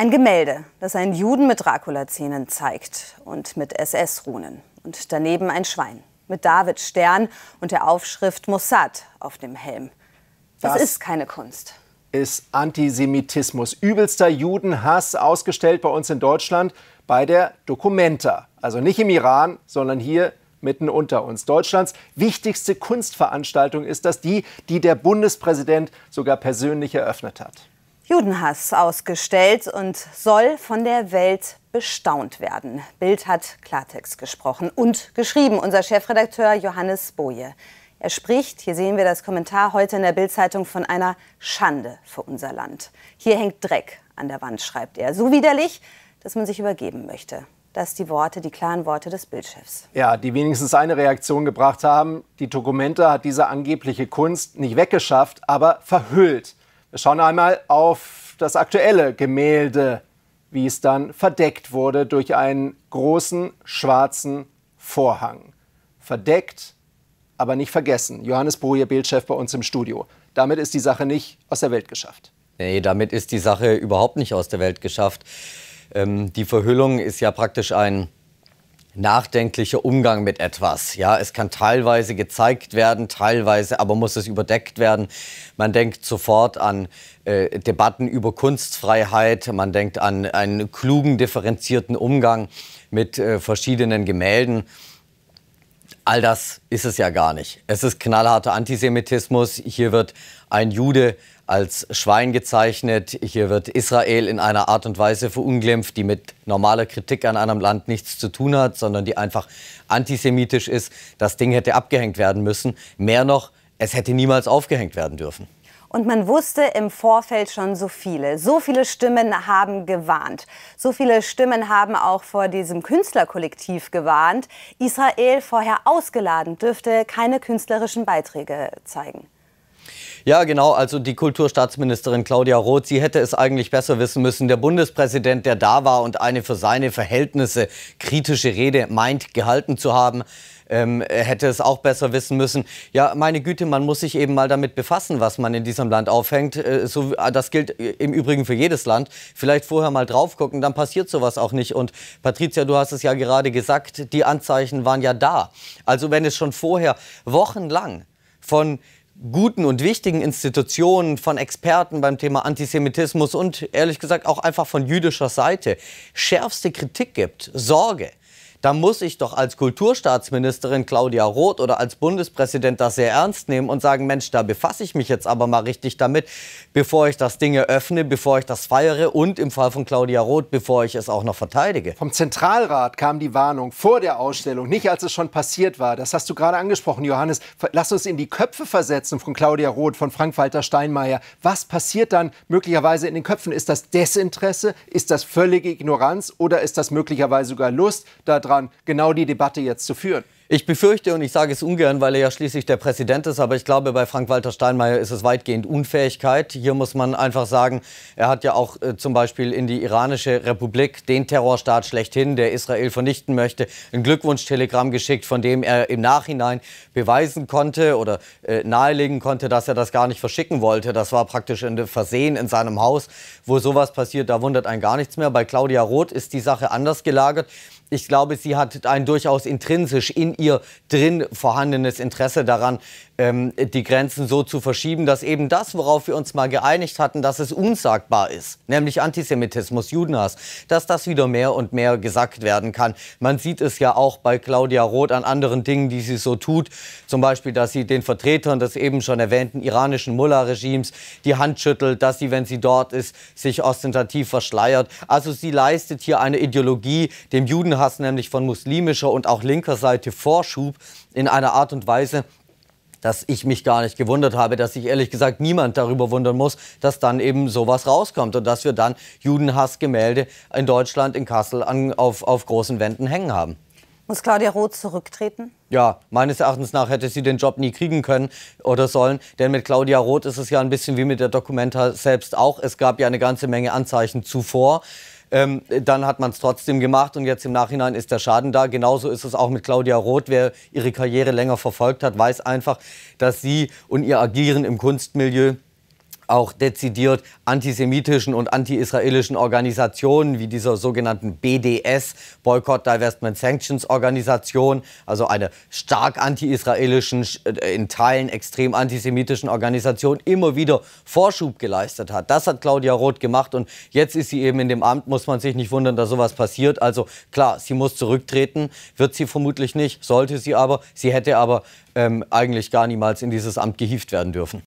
Ein Gemälde, das einen Juden mit Dracula-Zähnen zeigt und mit SS-Runen. Und daneben ein Schwein mit David Stern und der Aufschrift Mossad auf dem Helm. Das, das ist keine Kunst ist Antisemitismus. Übelster Judenhass ausgestellt bei uns in Deutschland bei der Documenta. Also nicht im Iran, sondern hier mitten unter uns. Deutschlands wichtigste Kunstveranstaltung ist das, die, die der Bundespräsident sogar persönlich eröffnet hat. Judenhass ausgestellt und soll von der Welt bestaunt werden. Bild hat Klartext gesprochen und geschrieben, unser Chefredakteur Johannes Boje. Er spricht, hier sehen wir das Kommentar heute in der Bildzeitung von einer Schande für unser Land. Hier hängt Dreck an der Wand, schreibt er. So widerlich, dass man sich übergeben möchte. Das die Worte, die klaren Worte des Bildchefs. Ja, die wenigstens eine Reaktion gebracht haben. Die Dokumente hat diese angebliche Kunst nicht weggeschafft, aber verhüllt. Wir schauen einmal auf das aktuelle Gemälde, wie es dann verdeckt wurde durch einen großen schwarzen Vorhang. Verdeckt, aber nicht vergessen. Johannes Boje, Bildchef bei uns im Studio. Damit ist die Sache nicht aus der Welt geschafft. Nee, damit ist die Sache überhaupt nicht aus der Welt geschafft. Ähm, die Verhüllung ist ja praktisch ein nachdenklicher Umgang mit etwas. Ja, es kann teilweise gezeigt werden, teilweise aber muss es überdeckt werden. Man denkt sofort an äh, Debatten über Kunstfreiheit, man denkt an einen klugen, differenzierten Umgang mit äh, verschiedenen Gemälden. All das ist es ja gar nicht. Es ist knallharter Antisemitismus. Hier wird ein Jude als Schwein gezeichnet. Hier wird Israel in einer Art und Weise verunglimpft, die mit normaler Kritik an einem Land nichts zu tun hat, sondern die einfach antisemitisch ist. Das Ding hätte abgehängt werden müssen. Mehr noch, es hätte niemals aufgehängt werden dürfen. Und man wusste im Vorfeld schon so viele. So viele Stimmen haben gewarnt. So viele Stimmen haben auch vor diesem Künstlerkollektiv gewarnt. Israel vorher ausgeladen dürfte keine künstlerischen Beiträge zeigen. Ja, genau. Also die Kulturstaatsministerin Claudia Roth, sie hätte es eigentlich besser wissen müssen. Der Bundespräsident, der da war und eine für seine Verhältnisse kritische Rede meint, gehalten zu haben, ähm, hätte es auch besser wissen müssen. Ja, meine Güte, man muss sich eben mal damit befassen, was man in diesem Land aufhängt. Äh, so, äh, das gilt äh, im Übrigen für jedes Land. Vielleicht vorher mal drauf gucken, dann passiert sowas auch nicht. Und Patricia, du hast es ja gerade gesagt, die Anzeichen waren ja da. Also wenn es schon vorher wochenlang von guten und wichtigen Institutionen, von Experten beim Thema Antisemitismus und ehrlich gesagt auch einfach von jüdischer Seite schärfste Kritik gibt, Sorge, da muss ich doch als Kulturstaatsministerin Claudia Roth oder als Bundespräsident das sehr ernst nehmen und sagen, Mensch, da befasse ich mich jetzt aber mal richtig damit, bevor ich das Ding öffne, bevor ich das feiere und im Fall von Claudia Roth, bevor ich es auch noch verteidige. Vom Zentralrat kam die Warnung vor der Ausstellung, nicht als es schon passiert war. Das hast du gerade angesprochen, Johannes. Lass uns in die Köpfe versetzen von Claudia Roth, von Frank-Walter Steinmeier. Was passiert dann möglicherweise in den Köpfen? Ist das Desinteresse? Ist das völlige Ignoranz? Oder ist das möglicherweise sogar Lust, da dran, genau die Debatte jetzt zu führen. Ich befürchte, und ich sage es ungern, weil er ja schließlich der Präsident ist, aber ich glaube, bei Frank-Walter Steinmeier ist es weitgehend Unfähigkeit. Hier muss man einfach sagen, er hat ja auch äh, zum Beispiel in die Iranische Republik den Terrorstaat schlechthin, der Israel vernichten möchte, ein Glückwunschtelegramm geschickt, von dem er im Nachhinein beweisen konnte oder äh, nahelegen konnte, dass er das gar nicht verschicken wollte. Das war praktisch ein Versehen in seinem Haus. Wo sowas passiert, da wundert einen gar nichts mehr. Bei Claudia Roth ist die Sache anders gelagert ich glaube, sie hat ein durchaus intrinsisch in ihr drin vorhandenes Interesse daran, ähm, die Grenzen so zu verschieben, dass eben das, worauf wir uns mal geeinigt hatten, dass es unsagbar ist, nämlich Antisemitismus, Judenhass, dass das wieder mehr und mehr gesagt werden kann. Man sieht es ja auch bei Claudia Roth an anderen Dingen, die sie so tut. Zum Beispiel, dass sie den Vertretern des eben schon erwähnten iranischen Mullah-Regimes die Hand schüttelt, dass sie, wenn sie dort ist, sich ostentativ verschleiert. Also sie leistet hier eine Ideologie, dem Judenhass Hass nämlich von muslimischer und auch linker Seite Vorschub in einer Art und Weise, dass ich mich gar nicht gewundert habe, dass sich ehrlich gesagt niemand darüber wundern muss, dass dann eben sowas rauskommt und dass wir dann Judenhassgemälde in Deutschland, in Kassel an, auf, auf großen Wänden hängen haben. Muss Claudia Roth zurücktreten? Ja, meines Erachtens nach hätte sie den Job nie kriegen können oder sollen. Denn mit Claudia Roth ist es ja ein bisschen wie mit der Dokumenta selbst auch. Es gab ja eine ganze Menge Anzeichen zuvor ähm, dann hat man es trotzdem gemacht und jetzt im Nachhinein ist der Schaden da. Genauso ist es auch mit Claudia Roth. Wer ihre Karriere länger verfolgt hat, weiß einfach, dass sie und ihr Agieren im Kunstmilieu auch dezidiert antisemitischen und anti-israelischen Organisationen wie dieser sogenannten BDS, Boycott, Divestment, Sanctions Organisation, also eine stark anti-israelischen, äh, in Teilen extrem antisemitischen Organisation, immer wieder Vorschub geleistet hat. Das hat Claudia Roth gemacht und jetzt ist sie eben in dem Amt, muss man sich nicht wundern, dass sowas passiert. Also klar, sie muss zurücktreten, wird sie vermutlich nicht, sollte sie aber. Sie hätte aber ähm, eigentlich gar niemals in dieses Amt gehieft werden dürfen.